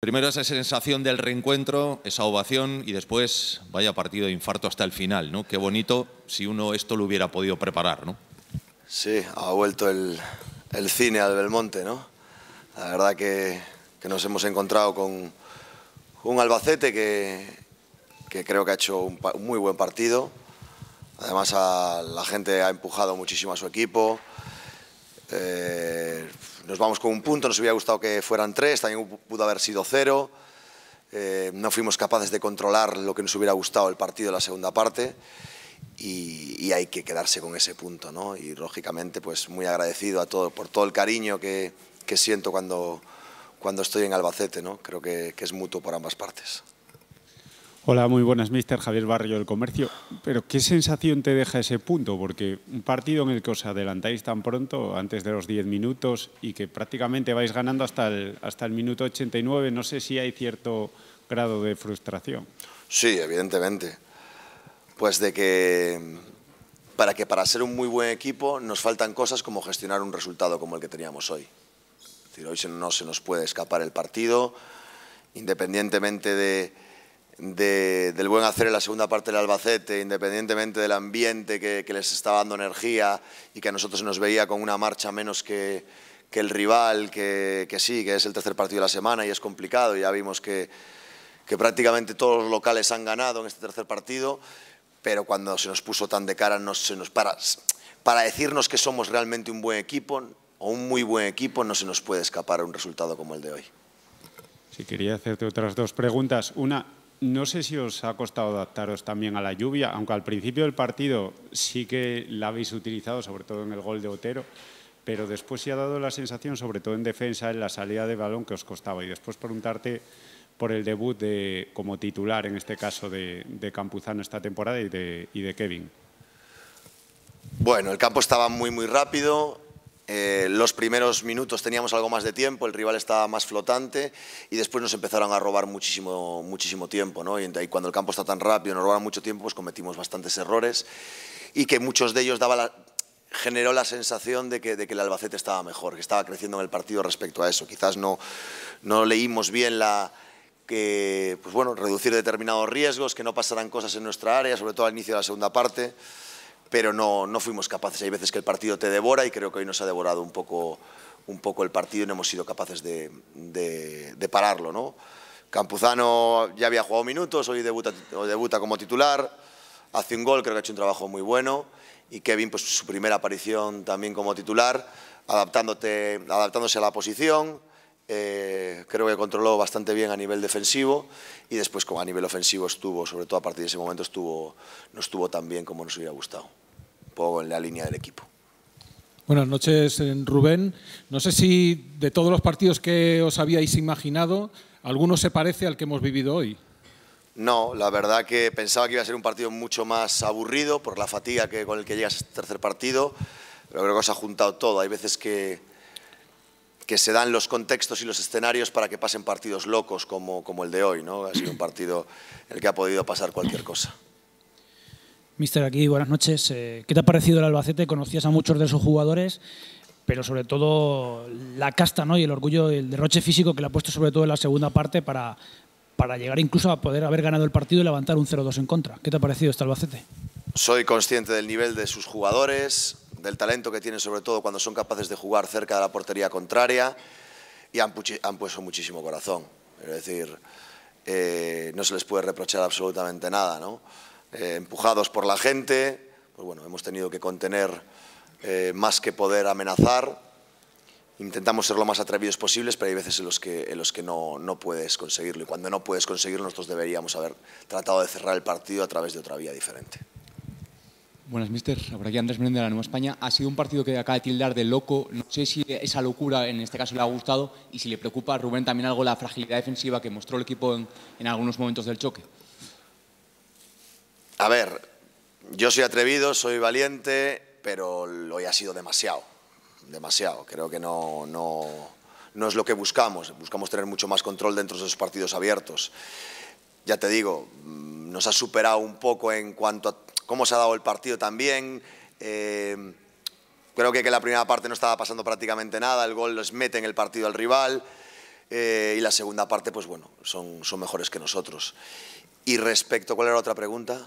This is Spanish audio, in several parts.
Primero esa sensación del reencuentro, esa ovación y después vaya partido de infarto hasta el final, ¿no? Qué bonito si uno esto lo hubiera podido preparar, ¿no? Sí, ha vuelto el, cine al Belmonte, ¿no? La verdad que, nos hemos encontrado con un Albacete que, creo que ha hecho un, muy buen partido. Además, la gente ha empujado muchísimo a su equipo. Eh, nos vamos con un punto, nos hubiera gustado que fueran tres, también pudo haber sido cero. Eh, no fuimos capaces de controlar lo que nos hubiera gustado el partido en la segunda parte y, hay que quedarse con ese punto. ¿no? Y lógicamente, pues muy agradecido a por todo el cariño que, siento cuando, estoy en Albacete. ¿no? Creo que es mutuo por ambas partes. Hola, muy buenas, míster. Javier Barrio del Comercio. Pero ¿qué sensación te deja ese punto? Porque un partido en el que os adelantáis tan pronto, antes de los 10 minutos, y que prácticamente vais ganando hasta el, hasta el minuto 89, no sé si hay cierto grado de frustración. Sí, evidentemente. Pues de que para que para ser un muy buen equipo nos faltan cosas como gestionar un resultado como el que teníamos hoy. Es decir, hoy no se nos puede escapar el partido, independientemente de del buen hacer en la segunda parte del Albacete, independientemente del ambiente que, les estaba dando energía y que a nosotros nos veía con una marcha menos que, el rival, que, sí, que es el tercer partido de la semana y es complicado, ya vimos que, que prácticamente todos los locales han ganado en este tercer partido, pero cuando se nos puso tan de cara, no se nos para, para decirnos que somos realmente un buen equipo o un muy buen equipo, no se nos puede escapar un resultado como el de hoy. Si quería hacerte otras dos preguntas. Una, no sé si os ha costado adaptaros también a la lluvia, aunque al principio del partido sí que la habéis utilizado, sobre todo en el gol de Otero, pero después sí ha dado la sensación, sobre todo en defensa, en la salida de balón que os costaba. Y después preguntarte por el debut de, como titular, en este caso, de, Campuzano esta temporada y de, y de Kevin. Bueno, el campo estaba muy, muy rápido. Eh, los primeros minutos teníamos algo más de tiempo, el rival estaba más flotante y después nos empezaron a robar muchísimo, muchísimo tiempo. Y, cuando el campo está tan rápido, y nos roban mucho tiempo, pues cometimos bastantes errores y que muchos de ellos daba generó la sensación de que, el Albacete estaba mejor, que estaba creciendo en el partido respecto a eso. Quizás no, leímos bien la, que, pues bueno, reducir determinados riesgos, que no pasaran cosas en nuestra área, sobre todo al inicio de la segunda parte pero no, no fuimos capaces. Hay veces que el partido te devora y creo que hoy nos ha devorado un poco, un poco el partido y no hemos sido capaces de, pararlo. ¿no? Campuzano ya había jugado minutos, hoy debuta, debuta como titular, hace un gol, creo que ha hecho un trabajo muy bueno y Kevin, pues su primera aparición también como titular, adaptándote, adaptándose a la posición. Eh, creo que controló bastante bien a nivel defensivo y después como a nivel ofensivo estuvo, sobre todo a partir de ese momento, estuvo, no estuvo tan bien como nos hubiera gustado, un poco en la línea del equipo. Buenas noches, eh, Rubén. No sé si de todos los partidos que os habíais imaginado, alguno se parece al que hemos vivido hoy. No, la verdad que pensaba que iba a ser un partido mucho más aburrido por la fatiga que, con el que llegas al este tercer partido, pero creo que os ha juntado todo. Hay veces que que se dan los contextos y los escenarios para que pasen partidos locos como, como el de hoy. ¿no? Ha sido un partido en el que ha podido pasar cualquier cosa. Mister, aquí buenas noches. Eh, ¿Qué te ha parecido el Albacete? Conocías a muchos de esos jugadores, pero sobre todo la casta ¿no? y el orgullo, el derroche físico que le ha puesto sobre todo en la segunda parte para, para llegar incluso a poder haber ganado el partido y levantar un 0-2 en contra. ¿Qué te ha parecido este Albacete? Soy consciente del nivel de sus jugadores, del talento que tienen, sobre todo cuando son capaces de jugar cerca de la portería contraria, y han, puesto muchísimo corazón. Es decir, eh, no se les puede reprochar absolutamente nada. Eh, empujados por la gente, pues bueno, hemos tenido que contener eh, más que poder amenazar. Intentamos ser lo más atrevidos posibles, pero hay veces en los que, no, no puedes conseguirlo. Y cuando no puedes conseguirlo, nosotros deberíamos haber tratado de cerrar el partido a través de otra vía diferente. Buenas, mister. Por aquí Andrés Menéndez de la Nueva España. Ha sido un partido que acaba de tildar de loco. No sé si esa locura en este caso le ha gustado y si le preocupa a Rubén también algo la fragilidad defensiva que mostró el equipo en, en algunos momentos del choque. A ver, yo soy atrevido, soy valiente, pero hoy ha sido demasiado. Demasiado. Creo que no, no, no es lo que buscamos. Buscamos tener mucho más control dentro de esos partidos abiertos. Ya te digo, mm, nos ha superado un poco en cuanto a cómo se ha dado el partido también. Eh, creo que, que, la primera parte no estaba pasando prácticamente nada, el gol les mete en el partido al rival eh, y la segunda parte, pues bueno, son, son mejores que nosotros. Y respecto, ¿cuál era la otra pregunta?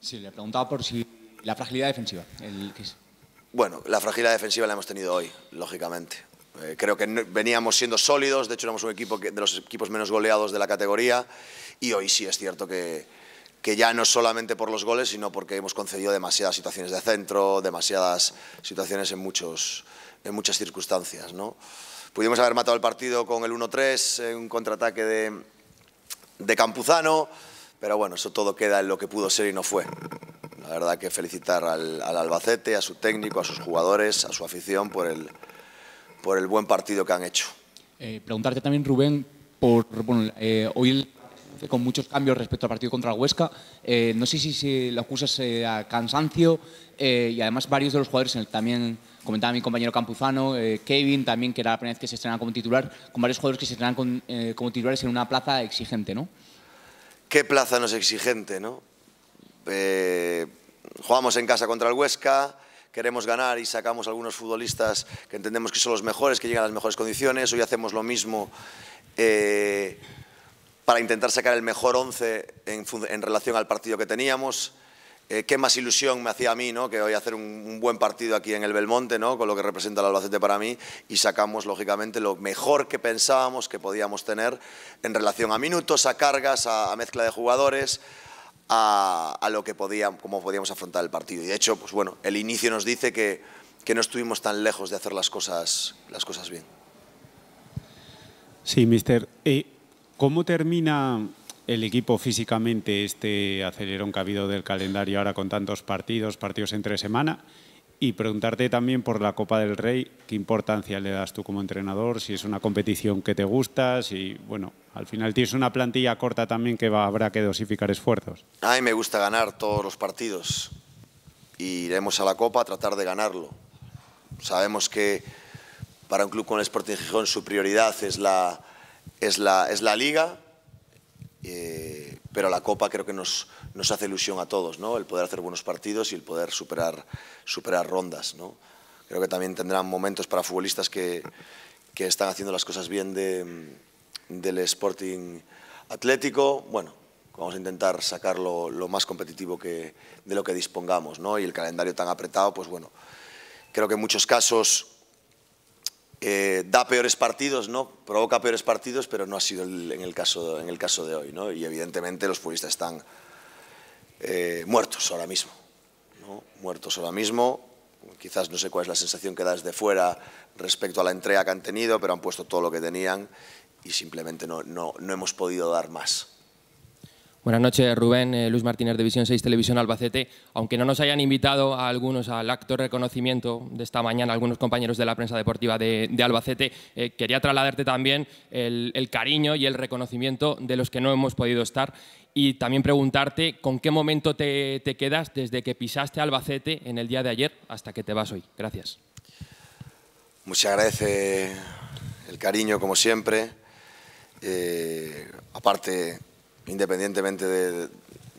Sí, le preguntaba por si la fragilidad defensiva. Bueno, la fragilidad defensiva la hemos tenido hoy, lógicamente. Eh, creo que veníamos siendo sólidos, de hecho éramos un equipo de los equipos menos goleados de la categoría y hoy sí es cierto que, que ya no solamente por los goles, sino porque hemos concedido demasiadas situaciones de centro, demasiadas situaciones en, muchos, en muchas circunstancias. ¿no? Pudimos haber matado el partido con el 1-3, en un contraataque de, de Campuzano, pero bueno, eso todo queda en lo que pudo ser y no fue. La verdad que felicitar al, Albacete, a su técnico, a sus jugadores, a su afición por el, por el buen partido que han hecho. Eh, preguntarte también, Rubén, por eh, hoy el con muchos cambios respecto al partido contra el Huesca. Eh, no sé si, si lo acusas eh, a cansancio eh, y además varios de los jugadores, también comentaba mi compañero Campuzano, Kevin también, que era la primera vez que se estrenan como titular, con varios jugadores que se estrenan como titulares en una plaza exigente, ¿no? ¿Qué plaza no es exigente, no? jugamos en casa contra el Huesca, queremos ganar y sacamos algunos futbolistas que entendemos que son los mejores, que llegan a las mejores condiciones. Hoy hacemos lo mismo para intentar sacar el mejor 11 en, relación al partido que teníamos. Eh, qué más ilusión me hacía a mí, ¿no? Que hoy hacer un, buen partido aquí en el Belmonte, ¿no? Con lo que representa el Albacete para mí y sacamos lógicamente lo mejor que pensábamos que podíamos tener en relación a minutos, a cargas, a, mezcla de jugadores, a, lo que podíamos, cómo podíamos afrontar el partido. Y de hecho, pues bueno, el inicio nos dice que, que no estuvimos tan lejos de hacer las cosas, las cosas bien. Sí, mister. Y eh, ¿Cómo termina el equipo físicamente este acelerón que ha habido del calendario ahora con tantos partidos, partidos entre semana? Y preguntarte también por la Copa del Rey, ¿qué importancia le das tú como entrenador? Si es una competición que te gusta, si, bueno, al final tienes una plantilla corta también que va, habrá que dosificar esfuerzos. A mí me gusta ganar todos los partidos y iremos a la Copa a tratar de ganarlo. Sabemos que para un club como el Sporting Gijón su prioridad es la, es la, es la liga, eh, pero la Copa creo que nos, hace ilusión a todos, ¿no? El poder hacer buenos partidos y el poder superar, superar rondas, ¿no? Creo que también tendrán momentos para futbolistas que, están haciendo las cosas bien del Sporting Atlético. Bueno, vamos a intentar sacarlo lo, más competitivo que, de lo que dispongamos, ¿no? Y el calendario tan apretado, pues bueno, creo que en muchos casos eh, da peores partidos, ¿no? provoca peores partidos, pero no ha sido en, el caso, en el caso de hoy. ¿no? Y evidentemente los futbolistas están eh, muertos ahora mismo. ¿no? Muertos ahora mismo. Quizás no sé cuál es la sensación que da desde fuera respecto a la entrega que han tenido, pero han puesto todo lo que tenían y simplemente no, no hemos podido dar más. Buenas noches, Rubén, eh, Luis Martínez de Visión 6 Televisión Albacete. Aunque no nos hayan invitado a algunos al acto de reconocimiento de esta mañana, algunos compañeros de la prensa deportiva de, Albacete, eh, quería trasladarte también el, cariño y el reconocimiento de los que no hemos podido estar y también preguntarte con qué momento te, quedas desde que pisaste Albacete en el día de ayer hasta que te vas hoy. Gracias. Muchas gracias. Eh, el cariño, como siempre. aparte, independientemente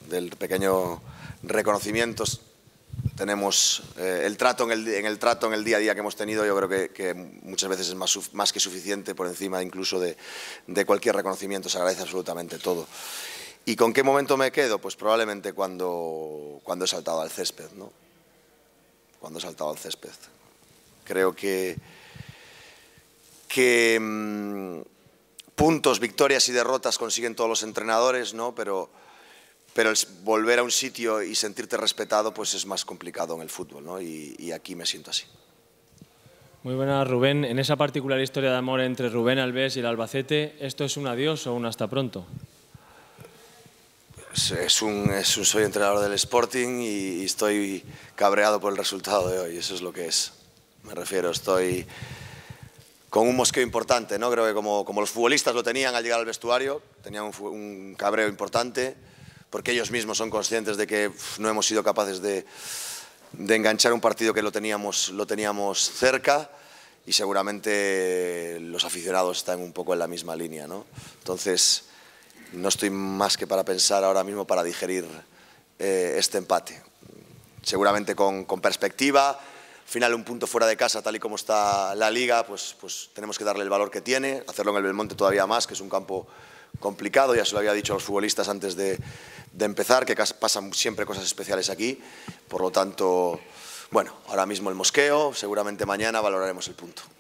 del pequeño reconocimiento, tenemos eh, el trato en el, en el, trato en el día a día que hemos tenido, yo creo que, muchas veces es más, más, que suficiente por encima incluso de, cualquier reconocimiento, se agradece absolutamente todo. ¿Y con qué momento me quedo? Pues probablemente cuando, cuando he saltado al césped, ¿no? Cuando he saltado al césped. Creo que, que mm, puntos, victorias y derrotas consiguen todos los entrenadores, ¿no? Pero, pero volver a un sitio y sentirte respetado pues es más complicado en el fútbol, ¿no? y, aquí me siento así. Muy buenas, Rubén. En esa particular historia de amor entre Rubén Alves y el Albacete, ¿esto es un adiós o un hasta pronto? Pues, es, un, un, soy entrenador del Sporting y estoy cabreado por el resultado de hoy, eso es lo que es. Me refiero, estoy con un mosqueo importante, ¿no? Creo que como, los futbolistas lo tenían al llegar al vestuario, tenían un, cabreo importante, porque ellos mismos son conscientes de que no hemos sido capaces de, enganchar un partido que lo teníamos, lo teníamos cerca y seguramente los aficionados están un poco en la misma línea, Entonces, no estoy más que para pensar ahora mismo para digerir eh, este empate. Seguramente con perspectiva, final un punto fuera de casa, tal y como está la liga, pues, pues tenemos que darle el valor que tiene, hacerlo en el Belmonte todavía más, que es un campo complicado, ya se lo había dicho a los futbolistas antes de empezar, que pasan siempre cosas especiales aquí, por lo tanto, bueno, ahora mismo el mosqueo, seguramente mañana valoraremos el punto.